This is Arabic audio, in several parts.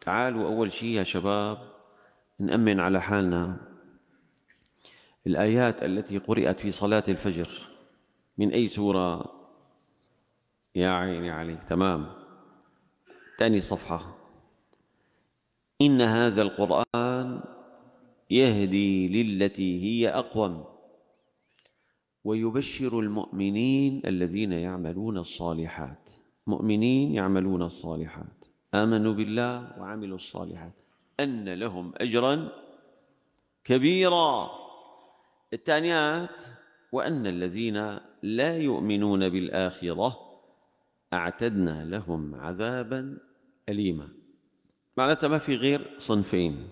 تعالوا أول شيء يا شباب نأمن على حالنا الآيات التي قرئت في صلاة الفجر من أي سورة يا عيني عليك تمام ثاني صفحة إن هذا القرآن يهدي للتي هي أقوم ويبشر المؤمنين الذين يعملون الصالحات مؤمنين يعملون الصالحات آمنوا بالله وعملوا الصالحات أن لهم أجرا كبيرا الثانيات وأن الذين لا يؤمنون بالآخرة أعتدنا لهم عذابا أليما معناتها ما في غير صنفين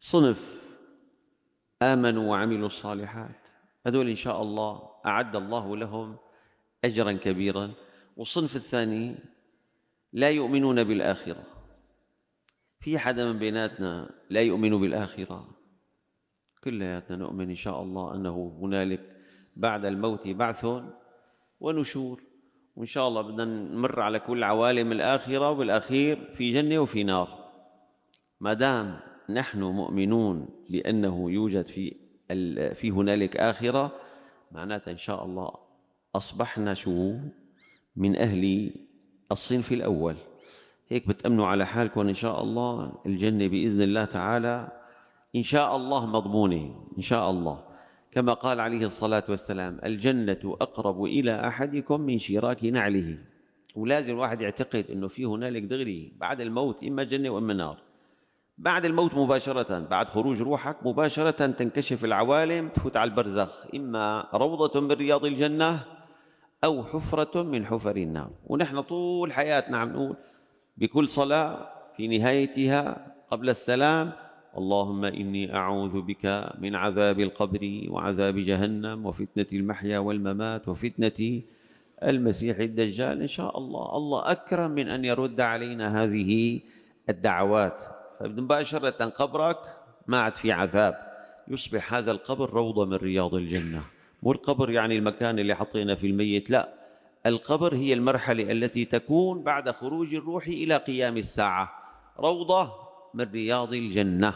صنف آمنوا وعملوا الصالحات هذول إن شاء الله أعد الله لهم أجرا كبيرا والصنف الثاني لا يؤمنون بالآخرة في حدا من بيناتنا لا يؤمن بالآخرة كلياتنا نؤمن إن شاء الله أنه هنالك بعد الموت بعث ونشور وإن شاء الله بدنا نمر على كل عوالم الآخرة وبالأخير في جنة وفي نار ما دام نحن مؤمنون بأنه يوجد في في هنالك آخرة معناتها إن شاء الله أصبحنا شو من أهل الصين في الأول هيك بتأمنوا على حالكم إن شاء الله الجنة بإذن الله تعالى إن شاء الله مضمونة إن شاء الله كما قال عليه الصلاة والسلام الجنة أقرب إلى أحدكم من شراك نعله ولازم الواحد يعتقد أنه في هنالك دغري بعد الموت إما جنة وإما نار بعد الموت مباشرة بعد خروج روحك مباشرة تنكشف العوالم تفوت على البرزخ إما روضة من رياض الجنة أو حفرة من حفر النار ونحن طول حياتنا عم نقول بكل صلاة في نهايتها قبل السلام اللهم إني أعوذ بك من عذاب القبر وعذاب جهنم وفتنة المحيا والممات وفتنة المسيح الدجال إن شاء الله الله أكرم من أن يرد علينا هذه الدعوات فمباشرة قبرك ما عاد في عذاب يصبح هذا القبر روضة من رياض الجنة مو القبر يعني المكان اللي حطينا في الميت لا القبر هي المرحلة التي تكون بعد خروج الروح إلى قيام الساعة روضة من رياض الجنة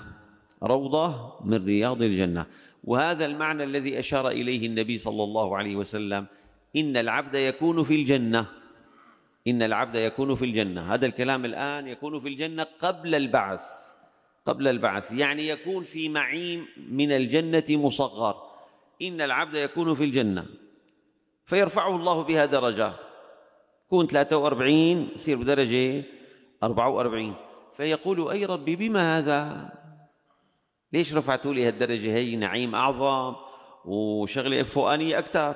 روضة من رياض الجنة وهذا المعنى الذي أشار إليه النبي صلى الله عليه وسلم إن العبد يكون في الجنة إن العبد يكون في الجنة هذا الكلام الآن يكون في الجنة قبل البعث قبل البعث يعني يكون في معيم من الجنة مصغر إن العبد يكون في الجنة فيرفعه الله بها درجة كون 43 يصير بدرجة 44 فيقول أي ربي بما هذا ليش رفعتوا لي هالدرجة هي نعيم أعظم وشغلة فوقانية أكثر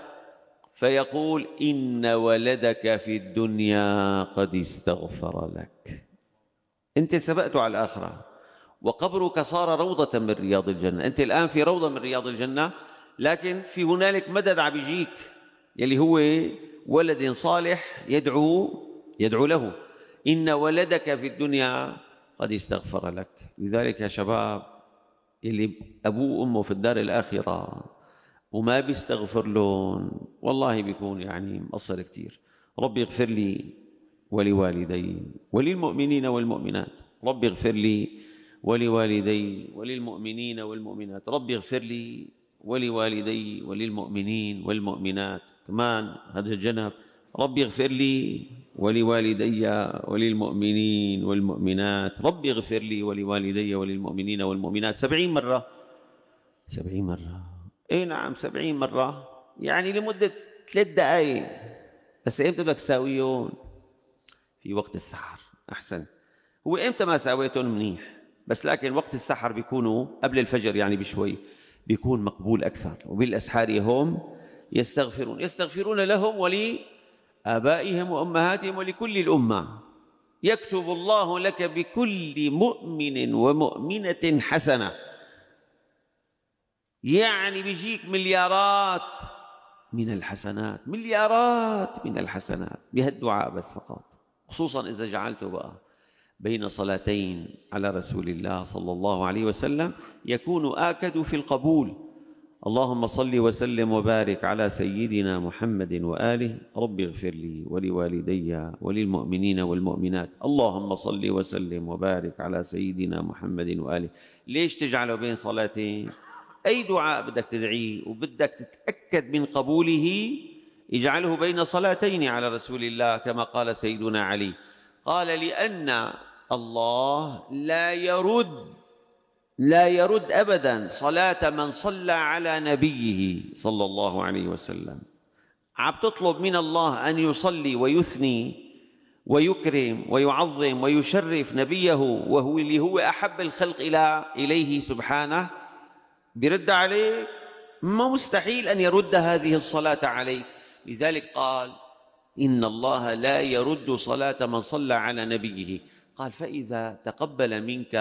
فيقول إن ولدك في الدنيا قد استغفر لك أنت سبقته على الآخرة وقبرك صار روضة من رياض الجنة أنت الآن في روضة من رياض الجنة لكن في هنالك مدد عم بيجيك يلي هو ولد صالح يدعو يدعو له إن ولدك في الدنيا قد استغفر لك لذلك يا شباب اللي أبوه وأمه في الدار الآخرة وما بيستغفر لهم والله بيكون يعني مقصر كثير ربي اغفر لي ولوالدي وللمؤمنين والمؤمنات ربي اغفر لي ولوالدي وللمؤمنين والمؤمنات ربي اغفر لي ولوالدي وللمؤمنين والمؤمنات كمان هذا الجنب ربي اغفر لي ولوالدي وللمؤمنين والمؤمنات ربي اغفر لي ولوالدي وللمؤمنين والمؤمنات سبعين مرة سبعين مرة اي نعم سبعين مرة يعني لمدة ثلاث دقائق بس امتى بدك تساويهم في وقت السحر احسن هو امتى ما ساويتهم منيح بس لكن وقت السحر بيكونوا قبل الفجر يعني بشوي بيكون مقبول أكثر وبالأسحار هم يستغفرون يستغفرون لهم ولآبائهم وأمهاتهم ولكل الأمة يكتب الله لك بكل مؤمن ومؤمنة حسنة يعني بيجيك مليارات من الحسنات مليارات من الحسنات بهالدعاء بس فقط خصوصا إذا جعلته بقى بين صلاتين على رسول الله صلى الله عليه وسلم يكون آكد في القبول اللهم صل وسلم وبارك على سيدنا محمد وآله رب اغفر لي ولوالدي وللمؤمنين والمؤمنات اللهم صل وسلم وبارك على سيدنا محمد وآله ليش تجعله بين صلاتين أي دعاء بدك تدعيه وبدك تتأكد من قبوله اجعله بين صلاتين على رسول الله كما قال سيدنا علي قال لأن الله لا يرد لا يرد أبدا صلاة من صلى على نبيه صلى الله عليه وسلم عم تطلب من الله أن يصلي ويثني ويكرم ويعظم ويشرف نبيه وهو اللي هو أحب الخلق إلى إليه سبحانه برد عليك ما مستحيل أن يرد هذه الصلاة عليك لذلك قال إن الله لا يرد صلاة من صلى على نبيه قال فإذا تقبل منك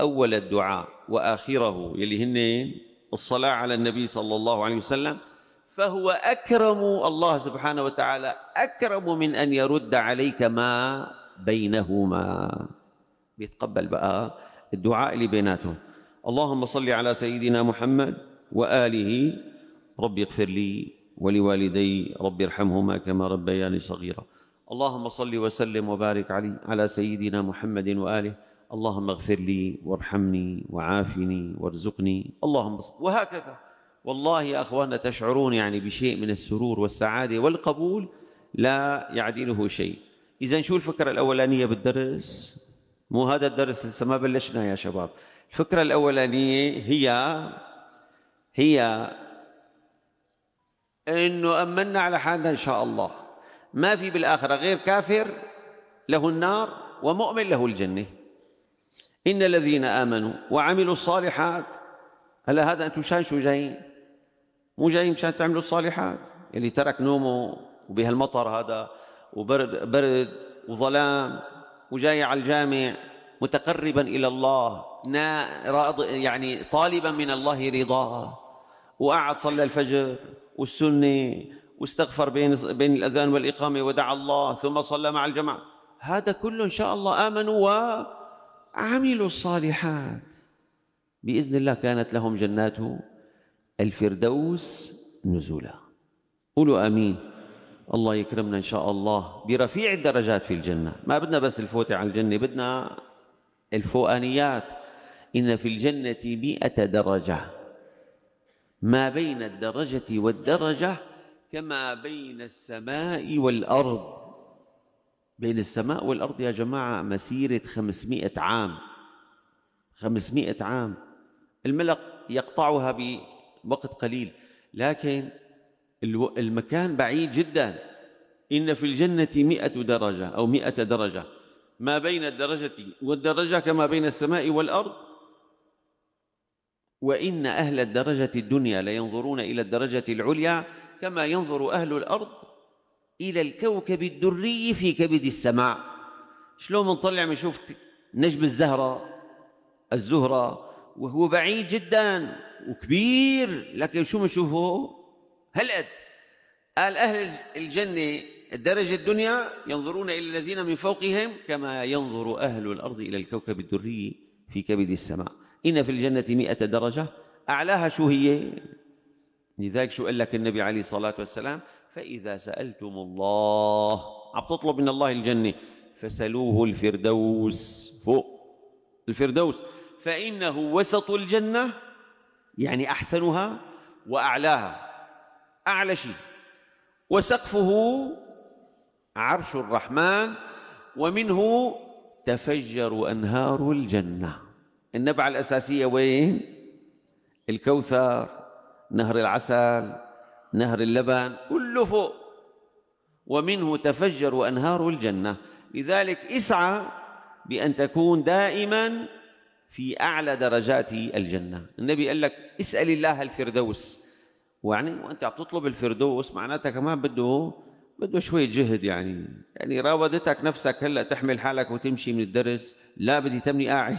أول الدعاء وآخره يلي هن الصلاة على النبي صلى الله عليه وسلم فهو أكرم الله سبحانه وتعالى أكرم من أن يرد عليك ما بينهما بيتقبل بقى الدعاء اللي بيناتهم اللهم صل على سيدنا محمد وآله ربي اغفر لي ولوالدي رب ارحمهما كما ربياني صغيرا اللهم صل وسلم وبارك علي على سيدنا محمد وآله اللهم اغفر لي وارحمني وعافني وارزقني اللهم صل وهكذا والله يا أخوانا تشعرون يعني بشيء من السرور والسعادة والقبول لا يعدله شيء إذا شو الفكرة الأولانية بالدرس مو هذا الدرس لسه ما بلشنا يا شباب الفكرة الأولانية هي هي انه امنا على حالنا ان شاء الله ما في بالاخره غير كافر له النار ومؤمن له الجنه ان الذين امنوا وعملوا الصالحات هلا هذا انتم شان شو جايين مو جايين مشان تعملوا الصالحات اللي ترك نومه وبهالمطر هذا وبرد برد وظلام وجاي على الجامع متقربا الى الله نا يعني طالبا من الله رضاه وقعد صلى الفجر والسنة واستغفر بين بين الأذان والإقامة ودعا الله ثم صلى مع الجماعة هذا كله إن شاء الله آمنوا وعملوا الصالحات بإذن الله كانت لهم جنات الفردوس نزولا قولوا آمين الله يكرمنا إن شاء الله برفيع الدرجات في الجنة ما بدنا بس الفوتة على الجنة بدنا الفوقانيات إن في الجنة مئة درجة ما بين الدرجة والدرجة كما بين السماء والأرض بين السماء والأرض يا جماعة مسيرة 500 عام 500 عام الملق يقطعها بوقت قليل لكن المكان بعيد جدا إن في الجنة مئة درجة أو مئة درجة ما بين الدرجة والدرجة كما بين السماء والأرض وإن أهل الدرجة الدنيا لينظرون إلى الدرجة العليا كما ينظر أهل الأرض إلى الكوكب الدري في كبد السماء شلون بنطلع بنشوف نجم الزهرة الزهرة وهو بعيد جدا وكبير لكن شو بنشوفه هلأ قال أهل الجنة الدرجة الدنيا ينظرون إلى الذين من فوقهم كما ينظر أهل الأرض إلى الكوكب الدري في كبد السماء إن في الجنة مئة درجة أعلاها شو هي لذلك شو قال لك النبي عليه الصلاة والسلام فإذا سألتم الله عم تطلب من الله الجنة فسلوه الفردوس فوق الفردوس فإنه وسط الجنة يعني أحسنها وأعلاها أعلى شيء وسقفه عرش الرحمن ومنه تفجر أنهار الجنة النبعة الأساسية وين؟ الكوثر نهر العسل نهر اللبن كله فوق ومنه تفجر أنهار الجنة لذلك اسعى بأن تكون دائما في أعلى درجات الجنة النبي قال لك اسأل الله الفردوس ويعني وأنت عم تطلب الفردوس معناتها كمان بده بده شوية جهد يعني يعني راودتك نفسك هلا تحمل حالك وتمشي من الدرس لا بدي تمني قاعد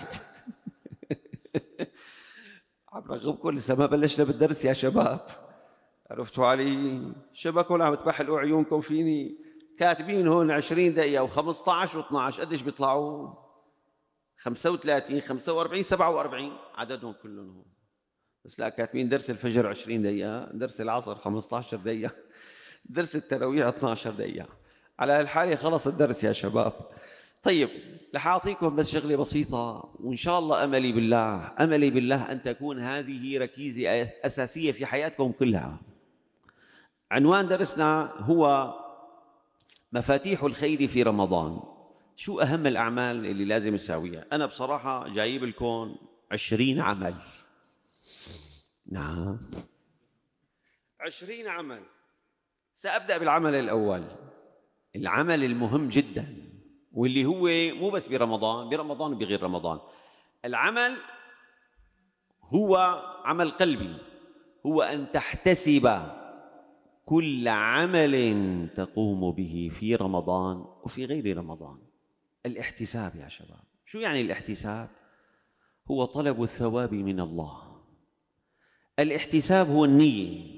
عم رغبكم لسه ما بلشنا بالدرس يا شباب عرفتوا علي شباب عم تبحلقوا عيونكم فيني كاتبين هون 20 دقيقة و15 و12 قديش بيطلعوا 35 45 47 عددهم كلهم هون بس لا كاتبين درس الفجر 20 دقيقة درس العصر 15 دقيقة درس التراويح 12 دقيقة على هالحالة خلص الدرس يا شباب طيب رح اعطيكم بس شغله بسيطه وان شاء الله املي بالله املي بالله ان تكون هذه ركيزه اساسيه في حياتكم كلها عنوان درسنا هو مفاتيح الخير في رمضان شو اهم الاعمال اللي لازم نساويها انا بصراحه جايب لكم 20 عمل نعم 20 عمل سابدا بالعمل الاول العمل المهم جداً واللي هو مو بس برمضان برمضان وبغير رمضان العمل هو عمل قلبي هو أن تحتسب كل عمل تقوم به في رمضان وفي غير رمضان الاحتساب يا شباب شو يعني الاحتساب هو طلب الثواب من الله الاحتساب هو النية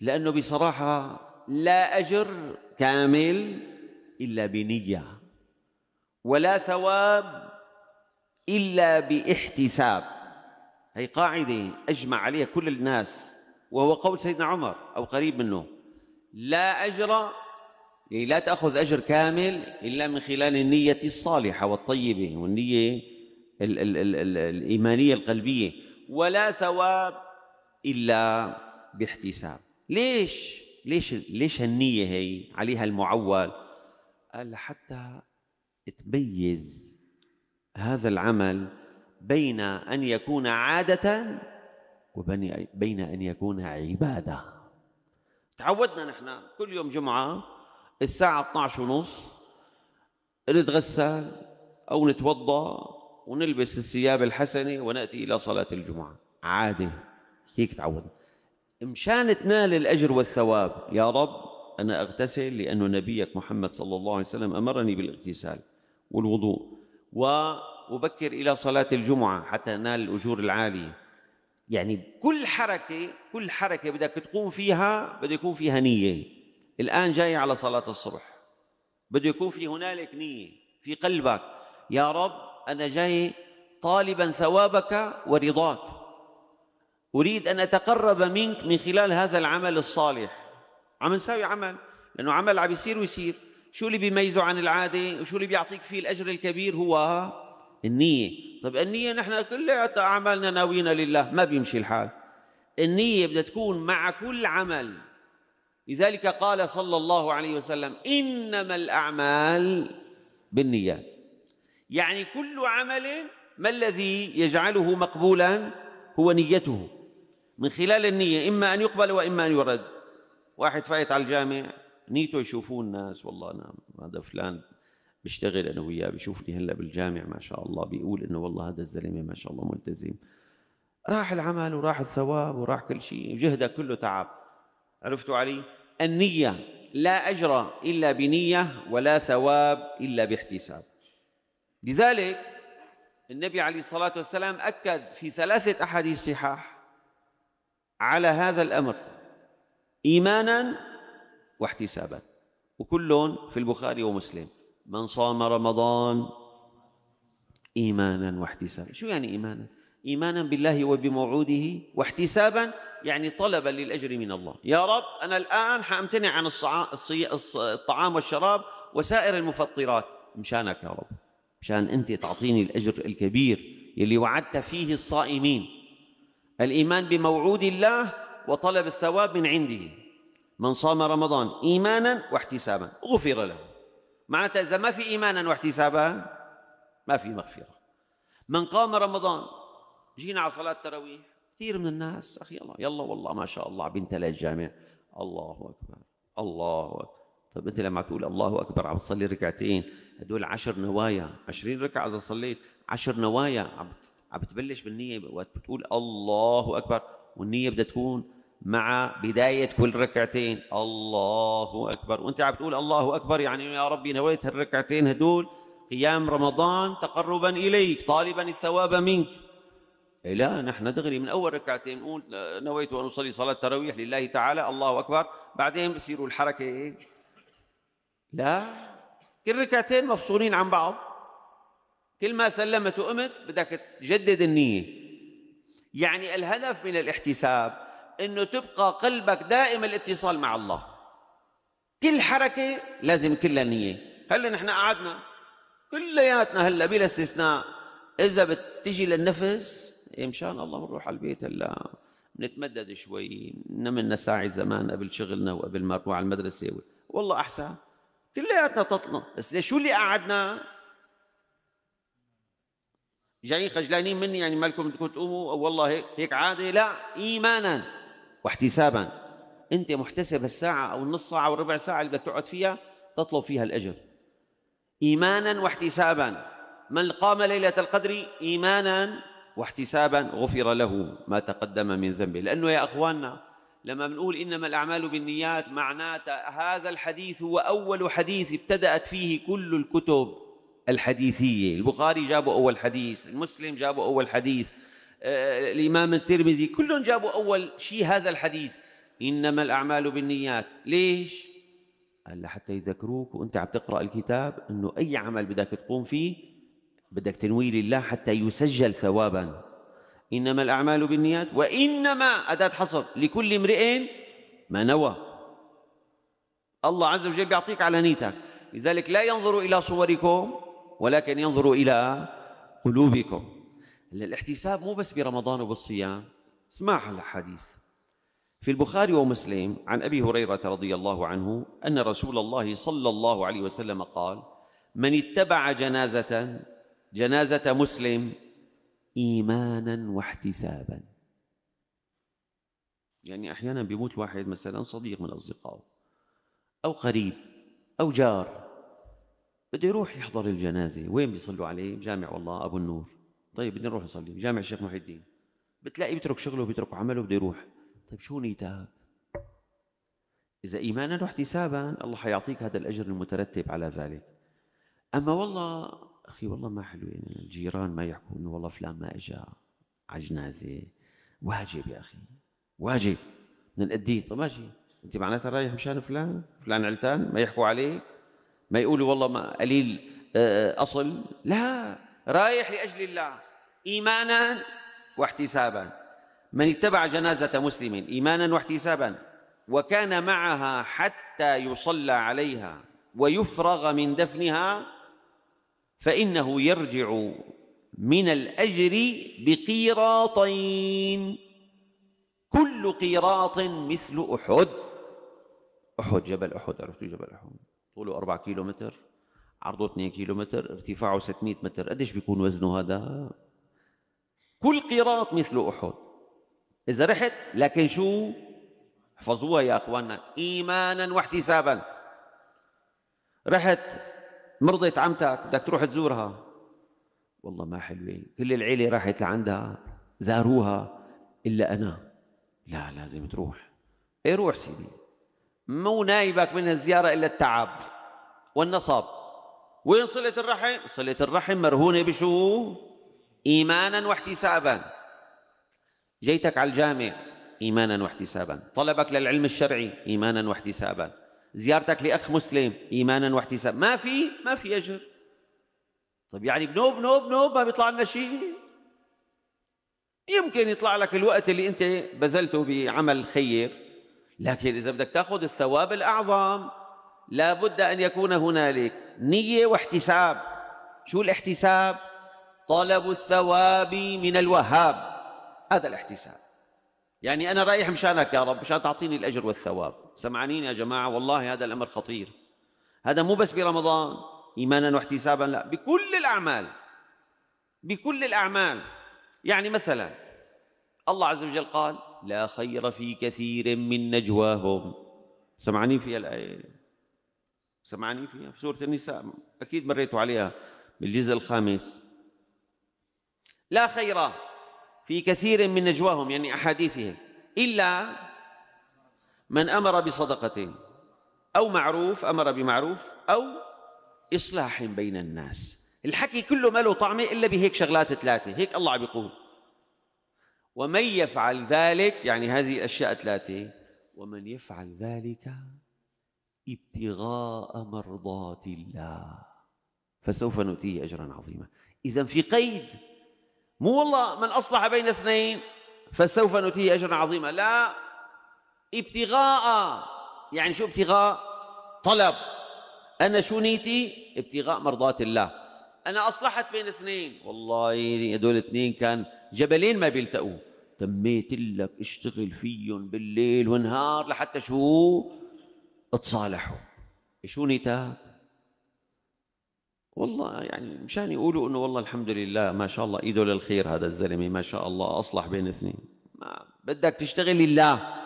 لأنه بصراحة لا أجر كامل إلا بنية ولا ثواب إلا باحتساب هي قاعدة أجمع عليها كل الناس وهو قول سيدنا عمر أو قريب منه لا أجر يعني لا تأخذ أجر كامل إلا من خلال النية الصالحة والطيبة والنية ال ال ال الـ الإيمانية القلبية ولا ثواب إلا باحتساب ليش؟ ليش ليش هالنية هي عليها المعول؟ قال حتى تميز هذا العمل بين أن يكون عادة وبين أن يكون عبادة تعودنا نحن كل يوم جمعة الساعة 12 ونص نتغسل أو نتوضأ ونلبس الثياب الحسنة ونأتي إلى صلاة الجمعة عادة هيك تعودنا مشان تنال الأجر والثواب يا رب أنا أغتسل لأن نبيك محمد صلى الله عليه وسلم أمرني بالاغتسال والوضوء وأبكر إلى صلاة الجمعة حتى أنال الأجور العالية يعني كل حركة كل حركة بدك تقوم فيها بده يكون فيها نية الآن جاي على صلاة الصبح بده يكون في هنالك نية في قلبك يا رب أنا جاي طالبا ثوابك ورضاك أريد أن أتقرب منك من خلال هذا العمل الصالح عم نساوي عمل لأنه عمل عم يصير ويصير شو اللي بيميزه عن العاده وشو اللي بيعطيك فيه الاجر الكبير هو النيه طب النيه نحن كل اعمالنا ناوينا لله ما بيمشي الحال النيه بدها تكون مع كل عمل لذلك قال صلى الله عليه وسلم انما الاعمال بالنيات يعني كل عمل ما الذي يجعله مقبولا هو نيته من خلال النيه اما ان يقبل واما ان يرد واحد فايت على الجامع نيتو يشوفون الناس والله انا هذا فلان بشتغل انا وياه بشوفني هلا بالجامع ما شاء الله بيقول انه والله هذا الزلمه ما شاء الله ملتزم راح العمل وراح الثواب وراح كل شيء وجهدك كله تعب عرفتوا علي النية لا أجر إلا بنية ولا ثواب إلا باحتساب لذلك النبي عليه الصلاة والسلام أكد في ثلاثة أحاديث صحاح على هذا الأمر إيمانا واحتسابا وكل في البخاري ومسلم من صام رمضان إيمانا واحتسابا شو يعني إيمانا؟ إيمانا بالله وبموعوده واحتسابا يعني طلبا للأجر من الله يا رب أنا الآن حأمتنع عن الطعام والشراب وسائر المفطرات مشانك يا رب مشان أنت تعطيني الأجر الكبير يلي وعدت فيه الصائمين الإيمان بموعود الله وطلب الثواب من عنده من صام رمضان إيمانا واحتسابا غفر له معناتها إذا ما في إيمانا واحتسابا ما في مغفرة من قام رمضان جينا على صلاة التراويح كثير من الناس أخي الله يلا والله ما شاء الله بنت للجامع الله أكبر الله أكبر طيب أنت لما تقول الله أكبر عم تصلي ركعتين هدول عشر نوايا عشرين ركعة إذا صليت عشر نوايا عم عم بتبلش بالنية وقت بتقول الله أكبر والنية بدها تكون مع بداية كل ركعتين الله أكبر وأنت عم تقول الله أكبر يعني يا ربي نويت هالركعتين هدول قيام رمضان تقربا إليك طالبا الثواب منك إيه لا نحن دغري من أول ركعتين نقول نويت أن أصلي صلاة تراويح لله تعالى الله أكبر بعدين بصيروا الحركة إيه؟ لا كل ركعتين مفصولين عن بعض كل ما سلمت وقمت بدك تجدد النية يعني الهدف من الاحتساب انه تبقى قلبك دائم الاتصال مع الله كل حركه لازم كلها نيه هلا نحن قعدنا كلياتنا هلا بلا استثناء اذا بتجي للنفس مشان الله بنروح على البيت هلا نتمدد شوي نمنا ساعة زمان قبل شغلنا وقبل ما نروح على المدرسة والله أحسن كلياتنا تطلع بس شو اللي قعدنا جايين خجلانين مني يعني مالكم بدكم تقوموا أو والله هيك هيك عادة لا إيمانا واحتسابا انت محتسب الساعه او النص ساعه او ربع ساعه اللي بدك تقعد فيها تطلب فيها الاجر ايمانا واحتسابا من قام ليله القدر ايمانا واحتسابا غفر له ما تقدم من ذنبه لانه يا اخواننا لما بنقول انما الاعمال بالنيات معناتها هذا الحديث هو اول حديث ابتدات فيه كل الكتب الحديثيه البخاري جابوا اول حديث المسلم جابوا اول حديث الإمام الترمذي كلهم جابوا أول شيء هذا الحديث إنما الأعمال بالنيات ليش؟ قال لحتى يذكروك وأنت عم تقرأ الكتاب أنه أي عمل بدك تقوم فيه بدك تنوي لله حتى يسجل ثوابا إنما الأعمال بالنيات وإنما أداة حصر لكل امرئ ما نوى الله عز وجل بيعطيك على نيتك لذلك لا ينظر إلى صوركم ولكن ينظر إلى قلوبكم هلا الاحتساب مو بس برمضان وبالصيام اسمع الحديث في البخاري ومسلم عن ابي هريره رضي الله عنه ان رسول الله صلى الله عليه وسلم قال من اتبع جنازه جنازه مسلم ايمانا واحتسابا يعني احيانا بيموت واحد مثلا صديق من اصدقائه او قريب او جار بده يروح يحضر الجنازه وين بيصلوا عليه جامع والله ابو النور طيب بدنا نروح نصلي جامع الشيخ محي الدين بتلاقي بيترك شغله بيترك عمله بده يروح طيب شو نيتك إذا إيمانا واحتسابا الله حيعطيك هذا الأجر المترتب على ذلك أما والله أخي والله ما حلو يعني الجيران ما يحكوا إنه والله فلان ما اجى على جنازة واجب يا أخي واجب بدنا نأديه طيب ماشي أنت معناتها رايح مشان فلان فلان علتان ما يحكوا عليك ما يقولوا والله ما قليل آه، آه، أصل لا رايح لاجل الله ايمانا واحتسابا من اتبع جنازه مسلم ايمانا واحتسابا وكان معها حتى يصلى عليها ويفرغ من دفنها فانه يرجع من الاجر بقيراطين كل قيراط مثل احد احد جبل احد عرفتوا جبل احد طوله 4 كيلو متر عرضه 2 كيلومتر ارتفاعه 600 متر قديش بيكون وزنه هذا كل قيراط مثل أحد إذا رحت لكن شو احفظوها يا أخواننا إيمانا واحتسابا رحت مرضت عمتك بدك تروح تزورها والله ما حلوة كل العيلة راحت لعندها زاروها إلا أنا لا لازم تروح ايه روح سيدي مو نايبك من الزيارة إلا التعب والنصب وين صلة الرحم صلة الرحم مرهونة بشو إيمانا واحتسابا جيتك على الجامع إيمانا واحتسابا طلبك للعلم الشرعي إيمانا واحتسابا زيارتك لأخ مسلم إيمانا واحتسابا ما في ما في أجر طيب يعني بنوب نوب نوب ما بيطلع لنا شيء يمكن يطلع لك الوقت اللي انت بذلته بعمل خير لكن اذا بدك تاخذ الثواب الاعظم لا بد أن يكون هنالك نية واحتساب شو الاحتساب؟ طلب الثواب من الوهاب هذا الاحتساب يعني أنا رايح مشانك يا رب مشان تعطيني الأجر والثواب سمعانين يا جماعة والله هذا الأمر خطير هذا مو بس برمضان إيمانا واحتسابا لا بكل الأعمال بكل الأعمال يعني مثلا الله عز وجل قال لا خير في كثير من نجواهم سمعانين في الآية سمعني فيها في سورة النساء أكيد مريتوا عليها بالجزء الخامس لا خير في كثير من نجواهم يعني أحاديثهم إلا من أمر بصدقة أو معروف أمر بمعروف أو إصلاح بين الناس الحكي كله ما له طعمة إلا بهيك شغلات ثلاثة هيك الله عم يقول ومن يفعل ذلك يعني هذه الأشياء ثلاثة ومن يفعل ذلك ابتغاء مرضات الله فسوف نؤتيه اجرا عظيما اذا في قيد مو والله من اصلح بين اثنين فسوف نؤتيه اجرا عظيما لا ابتغاء يعني شو ابتغاء طلب انا شو نيتي ابتغاء مرضات الله انا اصلحت بين اثنين والله هدول اثنين كان جبلين ما بيلتقوا تميت لك اشتغل فيهم بالليل ونهار لحتى شو تصالحوا شو نتاك والله يعني مشان يقولوا انه والله الحمد لله ما شاء الله ايده للخير هذا الزلمه ما شاء الله اصلح بين اثنين ما بدك تشتغل لله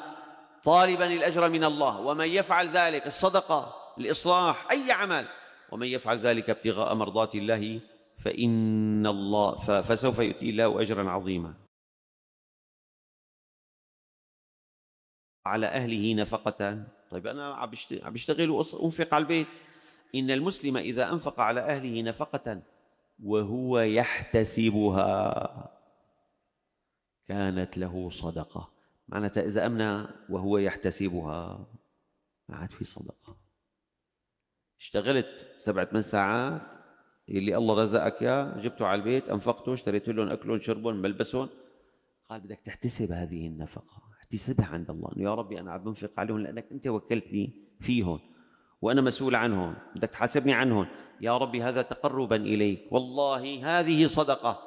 طالبا الاجر من الله ومن يفعل ذلك الصدقه الاصلاح اي عمل ومن يفعل ذلك ابتغاء مرضات الله فان الله فسوف يؤتي الله اجرا عظيما على اهله نفقه طيب أنا عم بشتغل وأنفق على البيت إن المسلم إذا أنفق على أهله نفقة وهو يحتسبها كانت له صدقة معناتها إذا أمنى وهو يحتسبها ما عاد في صدقة اشتغلت سبعة ثمان ساعات اللي الله رزقك اياه جبته على البيت انفقته اشتريت لهم اكلهم شربهم ملبسهم قال بدك تحتسب هذه النفقه اكتسبها عند الله انه يا ربي انا عم بنفق عليهم لانك انت وكلتني فيهم وانا مسؤول عنهم بدك تحاسبني عنهم يا ربي هذا تقربا اليك والله هذه صدقه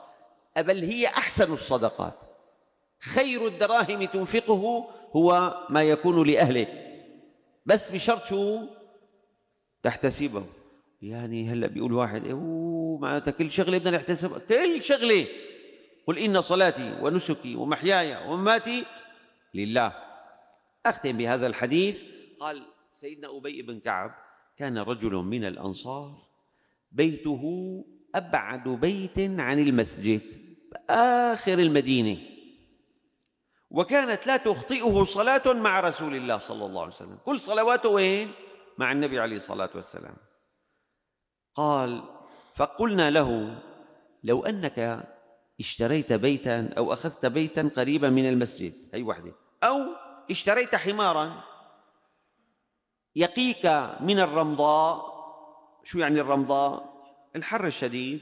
بل هي احسن الصدقات خير الدراهم تنفقه هو ما يكون لاهلك بس بشرط شو تحتسبه يعني هلا بيقول واحد اوه معناتها كل شغله بدنا نحتسب كل شغله قل ان صلاتي ونسكي ومحياي ومماتي لله أختم بهذا الحديث قال سيدنا أبي بن كعب كان رجل من الأنصار بيته أبعد بيت عن المسجد آخر المدينة وكانت لا تخطئه صلاة مع رسول الله صلى الله عليه وسلم كل صلواته وين؟ مع النبي عليه الصلاة والسلام قال فقلنا له لو أنك اشتريت بيتا أو أخذت بيتا قريبا من المسجد هي وحده أو اشتريت حمارا يقيك من الرمضاء شو يعني الرمضاء؟ الحر الشديد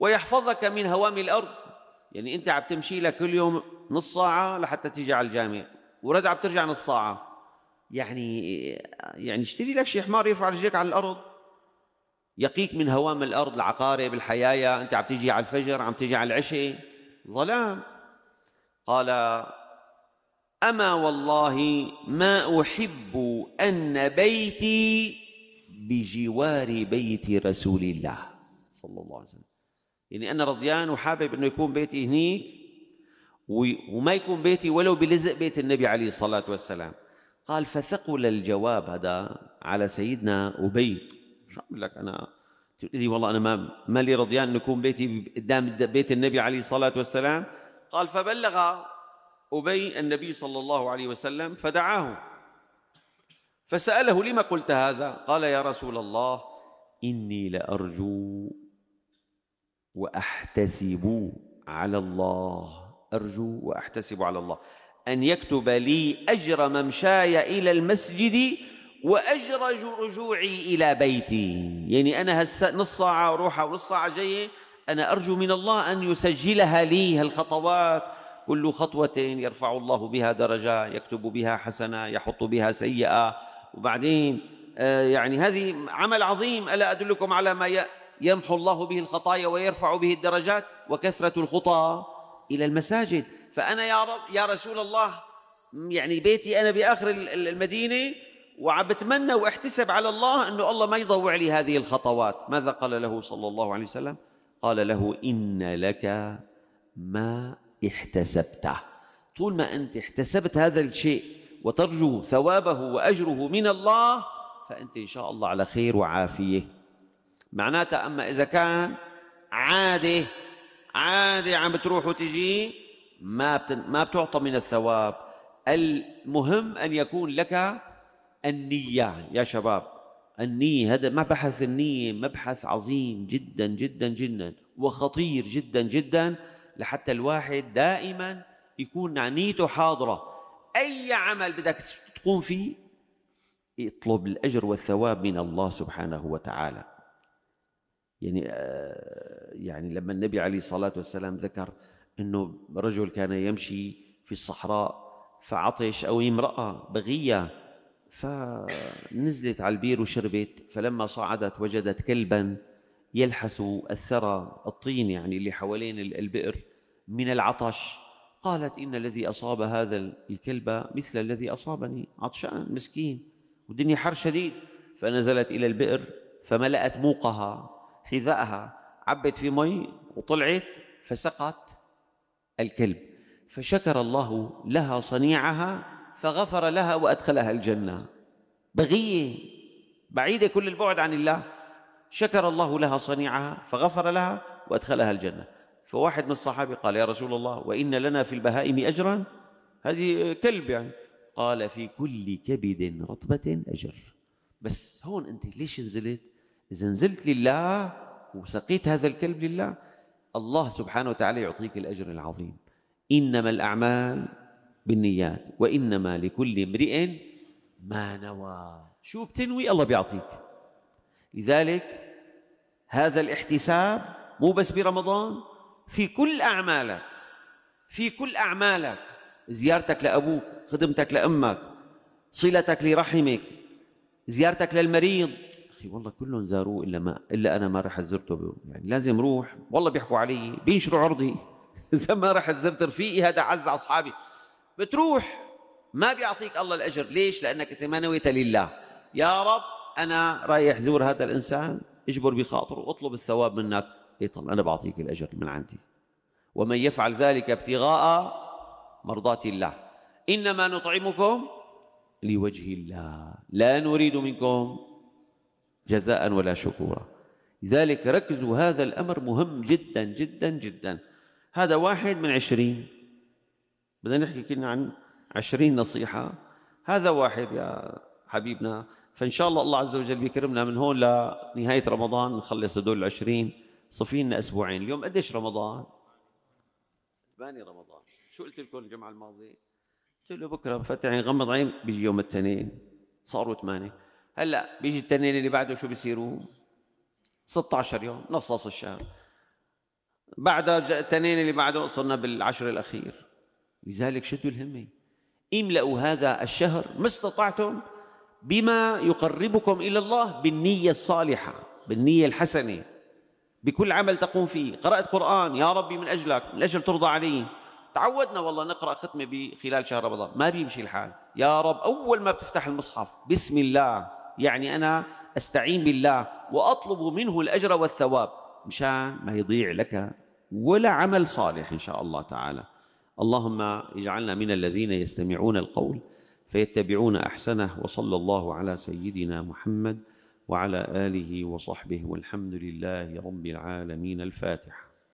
ويحفظك من هوام الأرض يعني أنت عم تمشي لك كل يوم نص ساعة لحتى تيجي على الجامع ورد عم ترجع نص ساعة يعني يعني اشتري لك شي حمار يرفع رجليك على الأرض يقيك من هوام الارض العقارب الحيايا انت عم تيجي على الفجر عم تيجي على العشاء ظلام قال اما والله ما احب ان بيتي بجوار بيت رسول الله صلى الله عليه وسلم يعني انا رضيان وحابب انه يكون بيتي هنيك وما يكون بيتي ولو بلزق بيت النبي عليه الصلاه والسلام قال فثقل الجواب هذا على سيدنا ابي شو اقول لك انا تقول لي والله انا ما ما لي رضيان انه يكون بيتي قدام بيت النبي عليه الصلاه والسلام قال فبلغ ابي النبي صلى الله عليه وسلم فدعاه فساله لما قلت هذا قال يا رسول الله اني لارجو واحتسب على الله ارجو واحتسب على الله ان يكتب لي اجر ممشاي الى المسجد وأجرج رجوعي إلى بيتي يعني أنا هسه نص ساعة أروح أو نص ساعة جاية أنا أرجو من الله أن يسجلها لي هالخطوات كل خطوة يرفع الله بها درجة يكتب بها حسنة يحط بها سيئة وبعدين آه، يعني هذه عمل عظيم ألا أدلكم على ما يمحو الله به الخطايا ويرفع به الدرجات وكثرة الخطى إلى المساجد فأنا يا رب يا رسول الله يعني بيتي أنا بآخر المدينة بتمنى واحتسب على الله انه الله ما يضوع لي هذه الخطوات ماذا قال له صلى الله عليه وسلم قال له ان لك ما احتسبته طول ما انت احتسبت هذا الشيء وترجو ثوابه واجره من الله فانت ان شاء الله على خير وعافيه معناتها اما اذا كان عادي عادي عم بتروح وتجي ما ما بتعطى من الثواب المهم ان يكون لك النية يا شباب النية هذا مبحث النية مبحث عظيم جدا جدا جدا وخطير جدا جدا لحتى الواحد دائما يكون نيته حاضرة أي عمل بدك تقوم فيه اطلب الأجر والثواب من الله سبحانه وتعالى يعني آه يعني لما النبي عليه الصلاة والسلام ذكر أنه رجل كان يمشي في الصحراء فعطش أو امرأة بغية فنزلت على البير وشربت فلما صعدت وجدت كلبا يلحس الثرى الطين يعني اللي حوالين البئر من العطش قالت إن الذي أصاب هذا الكلب مثل الذي أصابني عطشان مسكين والدنيا حر شديد فنزلت إلى البئر فملأت موقها حذاءها عبت في مي وطلعت فسقت الكلب فشكر الله لها صنيعها فغفر لها وأدخلها الجنة بغية بعيدة كل البعد عن الله شكر الله لها صنيعها فغفر لها وأدخلها الجنة فواحد من الصحابة قال يا رسول الله وإن لنا في البهائم أجرا هذه كلب يعني قال في كل كبد رطبة أجر بس هون أنت ليش نزلت إذا نزلت لله وسقيت هذا الكلب لله الله سبحانه وتعالى يعطيك الأجر العظيم إنما الأعمال بالنيات وإنما لكل امرئ ما نوى شو بتنوي الله بيعطيك لذلك هذا الاحتساب مو بس برمضان في كل أعمالك في كل أعمالك زيارتك لأبوك خدمتك لأمك صلتك لرحمك زيارتك للمريض اخي والله كلهم زاروه الا ما الا انا ما رحت زرته يعني لازم روح والله بيحكوا علي بينشروا عرضي اذا ما رحت زرت رفيقي هذا عز اصحابي بتروح ما بيعطيك الله الأجر ليش لأنك أنت ما نويت لله يا رب أنا رايح زور هذا الإنسان اجبر بخاطره واطلب الثواب منك اي طب أنا بعطيك الأجر من عندي ومن يفعل ذلك ابتغاء مرضات الله إنما نطعمكم لوجه الله لا نريد منكم جزاء ولا شكورا لذلك ركزوا هذا الأمر مهم جدا جدا جدا هذا واحد من عشرين بدنا نحكي كنا عن عشرين نصيحة هذا واحد يا حبيبنا فإن شاء الله الله عز وجل بيكرمنا من هون لنهاية رمضان نخلص هدول العشرين صفينا أسبوعين اليوم قديش رمضان؟ 8 رمضان شو قلت لكم الجمعة الماضية؟ قلت له بكرة فتح غمض عين بيجي يوم الاثنين صاروا ثمانية هلا بيجي الاثنين اللي بعده شو بيصيروا؟ 16 يوم نصص الشهر بعدها التنين اللي بعده صرنا بالعشر الأخير لذلك شدوا الهمة املأوا هذا الشهر ما استطعتم بما يقربكم إلى الله بالنية الصالحة بالنية الحسنة بكل عمل تقوم فيه قرأت قرآن يا ربي من أجلك من أجل ترضى علي تعودنا والله نقرأ ختمة خلال شهر رمضان ما بيمشي الحال يا رب أول ما بتفتح المصحف بسم الله يعني أنا أستعين بالله وأطلب منه الأجر والثواب مشان ما يضيع لك ولا عمل صالح إن شاء الله تعالى اللهم اجعلنا من الذين يستمعون القول فيتبعون احسنه وصلى الله على سيدنا محمد وعلى اله وصحبه والحمد لله رب العالمين الفاتحه